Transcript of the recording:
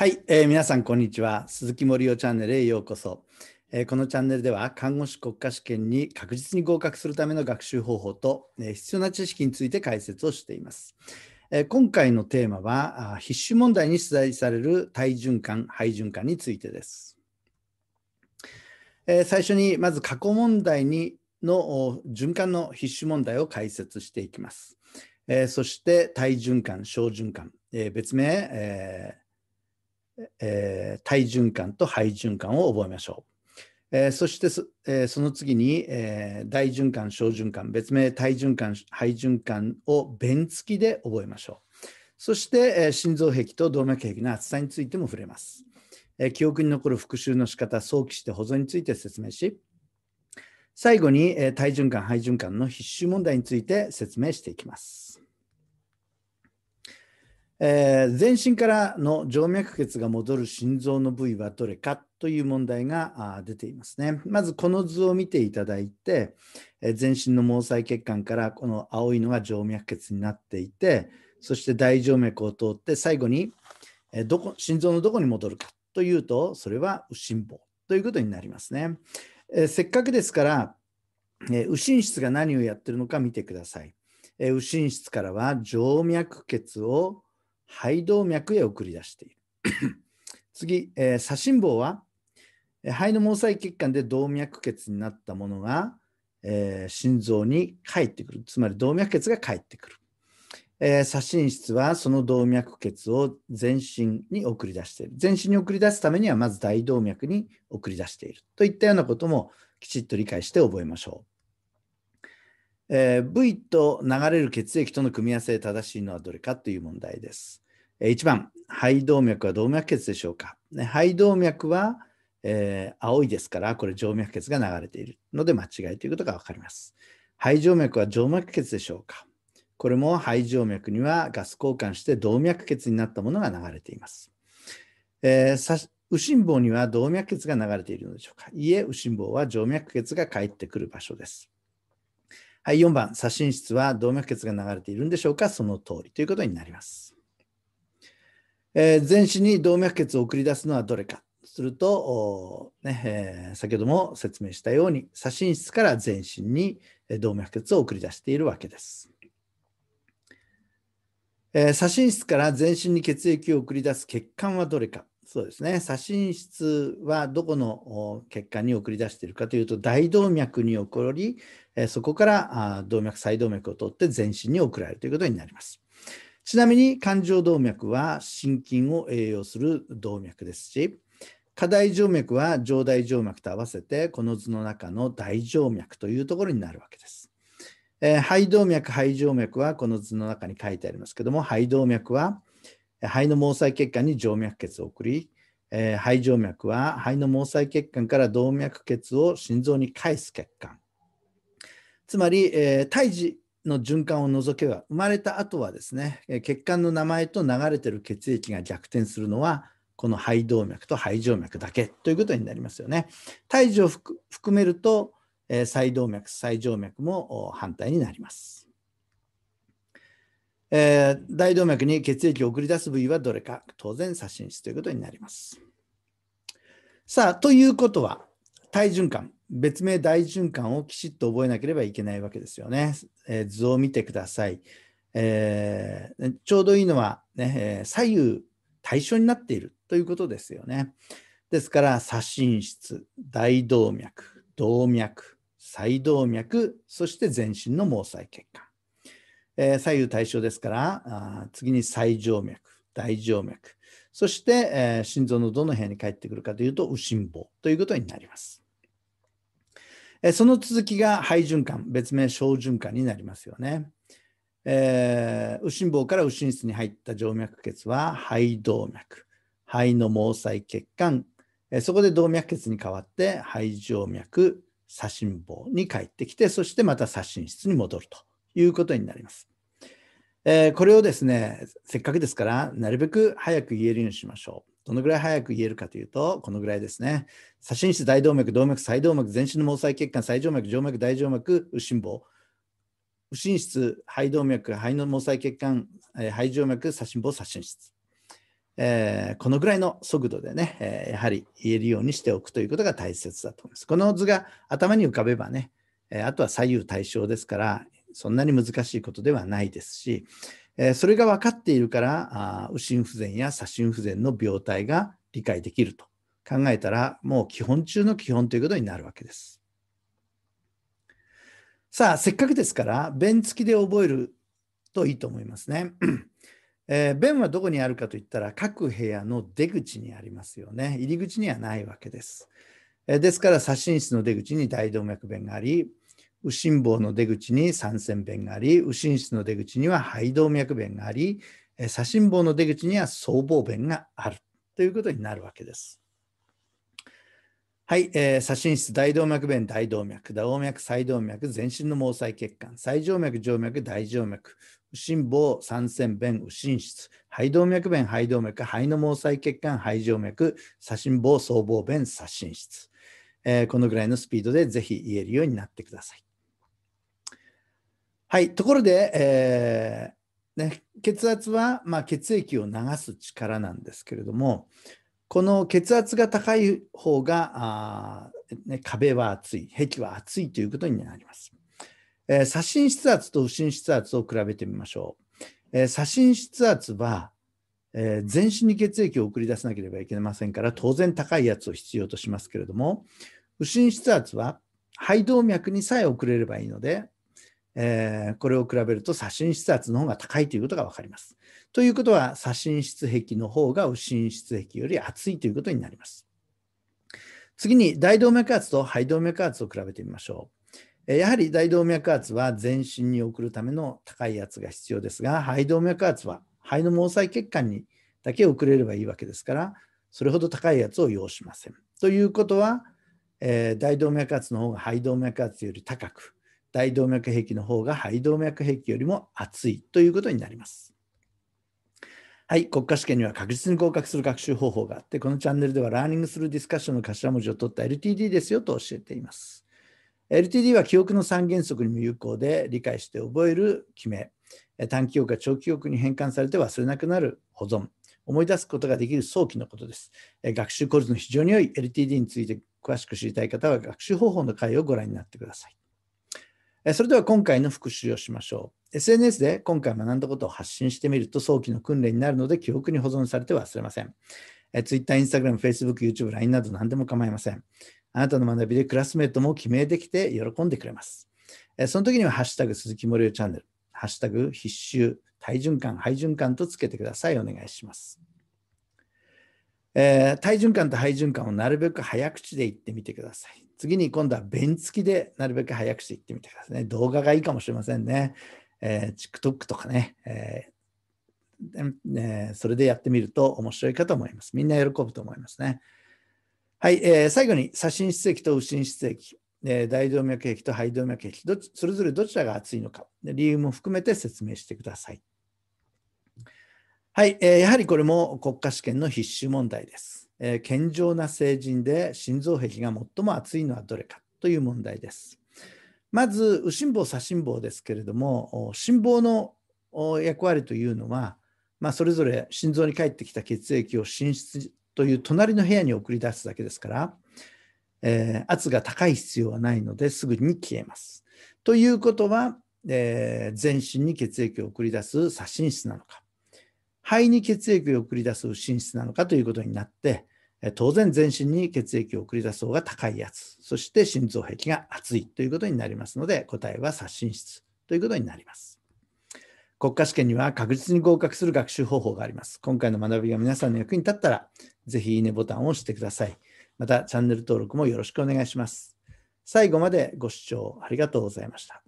はい、えー、皆さんこんにちは。鈴木森夫チャンネルへようこそ、えー、このチャンネルでは看護師国家試験に確実に合格するための学習方法と、えー、必要な知識について解説をしています。えー、今回のテーマは必修問題に出題される体循環・肺循環についてです。え最初にまず過去問題にの循環の必修問題を解説していきます。えそして体循環・小循環、え別名、えーえー、体循環と肺循環を覚えましょう。えー、そしてそ,、えー、その次に、えー、大循環、小循環、別名体循環、肺循環を弁付きで覚えましょう。そして、えー、心臓壁と動脈壁の厚さについても触れます。えー、記憶に残る復習の仕方、早期して保存について説明し、最後に、えー、体循環、肺循環の必修問題について説明していきます。えー、全身からの静脈血が戻る心臓の部位はどれかという問題が出ていますね。まずこの図を見ていただいて、えー、全身の毛細血管からこの青いのが静脈血になっていて、そして大静脈を通って最後に、えー、どこ心臓のどこに戻るかというと、それは右心房ということになりますね。えせっかくですから、え右心室が何をやってるのか見てください。え右心室からは静脈血を肺動脈へ送り出している。次、えー、左心房は肺の毛細血管で動脈血になったものが、えー、心臓に帰ってくる。つまり動脈血が帰ってくる。えー、左心室はその動脈血を全身に送り出している。全身に送り出すためにはまず大動脈に送り出している。といったようなこともきちっと理解して覚えましょう。えー、V と流れる血液との組み合わせで正しいのはどれかという問題です。えー、1番、肺動脈は動脈血でしょうか。ね、肺動脈は、えー、青いですから、これ静脈血が流れているので間違いということが分かります。肺静脈は静脈血でしょうか。これも肺静脈にはガス交換して動脈血になったものが流れています。えー、右心房には動脈血が流れているのでしょうか。いえ、右心房は静脈血が返ってくる場所です。はい、4番、左心室は動脈血が流れているんでしょうかその通りということになります。えー、全身に動脈血を送り出すのはどれかすると、ねえー、先ほども説明したように左心室から全身に動脈血を送り出しているわけです。えー、左心室から全身に血液を送り出す血管はどれかそうですね左心室はどこの血管に送り出しているかというと大動脈に起こりそこから動脈細動脈を取って全身に送られるということになりますちなみに冠状動脈は心筋を栄養する動脈ですし下大静脈は上大静脈と合わせてこの図の中の大静脈というところになるわけです、えー、肺動脈肺静脈はこの図の中に書いてありますけども肺動脈は肺の毛細血管に静脈血を送り、えー、肺静脈は肺の毛細血管から動脈血を心臓に返す血管つまり、えー、胎児の循環を除けば生まれた後はですね血管の名前と流れてる血液が逆転するのはこの肺動脈と肺静脈だけということになりますよね。胎児を含めると、えー、動脈、細静脈も反対になります。えー、大動脈に血液を送り出す部位はどれか、当然左心室ということになります。さあ、ということは、体循環、別名大循環をきちっと覚えなければいけないわけですよね。えー、図を見てください。えー、ちょうどいいのはね、え左右対称になっているということですよね。ですから、左心室、大動脈、動脈、細動脈、そして全身の毛細血管。えー、左右対称ですからあ次に最静脈大静脈そして、えー、心臓のどの部屋に帰ってくるかというと右心房ということになります。えー、その続きが肺循環別名小循環になりますよね。えー、右心房から右心室に入った静脈血は肺動脈肺の毛細血管、えそこで動脈血に変わって肺静脈左心房に帰ってきてそしてまた左心室に戻るということになります。えー、これをですね、せっかくですから、なるべく早く言えるようにしましょう。どのぐらい早く言えるかというと、このぐらいですね。左心室、大動脈、動脈、細動脈、全身の毛細血管、最静脈、静脈、大静脈、右心房。右心室、肺動脈、肺の毛細血管、肺静脈、左心房、左心室。えー、このぐらいの速度でね、えー、やはり言えるようにしておくということが大切だと思います。この図が頭に浮かべばね、えー、あとは左右対称ですから、そんなに難しいことではないですし、えそれが分かっているから、あ右心不全や左心不全の病態が理解できると考えたら、もう基本中の基本ということになるわけです。さあ、せっかくですから、弁付きで覚えるといいと思いますね。えー、弁はどこにあるかといったら、各部屋の出口にありますよね。入り口にはないわけです。えですから、左心室の出口に大動脈弁があり、右心房の出口に三尖弁があり、右心室の出口には肺動脈弁があり、左心房の出口には僧帽弁があるということになるわけです。はい、えー、左心室大動脈弁大動脈大動脈細動脈全身の毛細血管最静脈静脈大静脈右心房三尖弁右心室肺動脈弁肺動脈肺の毛細血管肺静脈左心房僧帽弁左心室、えこのぐらいのスピードでぜひ言えるようになってください。はい、ところで、えー、ね、血圧は、まあ、血液を流す力なんですけれども、この血圧が高い方が、ね、壁は厚い、壁は厚いということになります。えー、左心室圧と右心室圧を比べてみましょう。えー、左心室圧は、えー、全身に血液を送り出さなければいけませんから当然高いやつを必要としますけれども右心室圧は肺動脈にさえ送れればいいのでえー、これを比べると左心室圧の方が高いということが分かります。ということは左心室壁の方が右心室壁より厚いということになります。次に大動脈圧と肺動脈圧を比べてみましょう。やはり大動脈圧は全身に送るための高い圧が必要ですが肺動脈圧は肺の毛細血管にだけ送れればいいわけですからそれほど高い圧を要しません。ということは、えー、大動脈圧の方が肺動脈圧より高く大動脈壁の方が肺動脈壁よりも厚いということになります。はい、国家試験には確実に合格する学習方法があって、このチャンネルではラーニングするディスカッションの頭文字を取った LTD ですよと教えています。LTD は記憶の三原則にも有効で、理解して覚える記名、短期記憶が長期記憶に変換されて忘れなくなる保存、思い出すことができる早期のことです。学習効率の非常に良い LTD について詳しく知りたい方は学習方法の回をご覧になってください。それでは今回の復習をしましょう。SNS で今回学んだことを発信してみると早期の訓練になるので記憶に保存されて忘れません。Twitter、Instagram、Facebook、YouTube、LINE など何でも構いません。あなたの学びでクラスメートも記名できて喜んでくれます。その時にはハッシュタグ鈴木森生チャンネル、ハッシュタグ必修、体循環、肺循環とつけてください。お願いします。えー、体循環と肺循環をなるべく早口で言ってみてください。次に今度は便付きでなるべく早口で言ってみてくださいね。動画がいいかもしれませんね。えー、TikTok とかね、えー、えそれでやってみると面白いかと思います。みんな喜ぶと思いますね。はい、えー、最後に左心室液と右心室液、えー、大動脈液と肺動脈液ど、それぞれどちらが熱いのか、理由も含めて説明してください。はい、えー、やはりこれも国家試験の必修問題です。えー、健常な成人で心臓壁が最も厚いのはどれかという問題です。まず、右心房左心房ですけれども、心房の役割というのは、まあ、それぞれ心臓に帰ってきた血液を寝室という隣の部屋に送り出すだけですから、えー、圧が高い必要はないのですぐに消えます。ということは、えー、全身に血液を送り出す左心室なのか。肺に血液を送り出す心室なのかということになって、当然全身に血液を送り出す方が高いやつ、そして心臓壁が厚いということになりますので、答えは刷新室ということになります。国家試験には確実に合格する学習方法があります。今回の学びが皆さんの役に立ったら、ぜひいいねボタンを押してください。またチャンネル登録もよろしくお願いします。最後までご視聴ありがとうございました。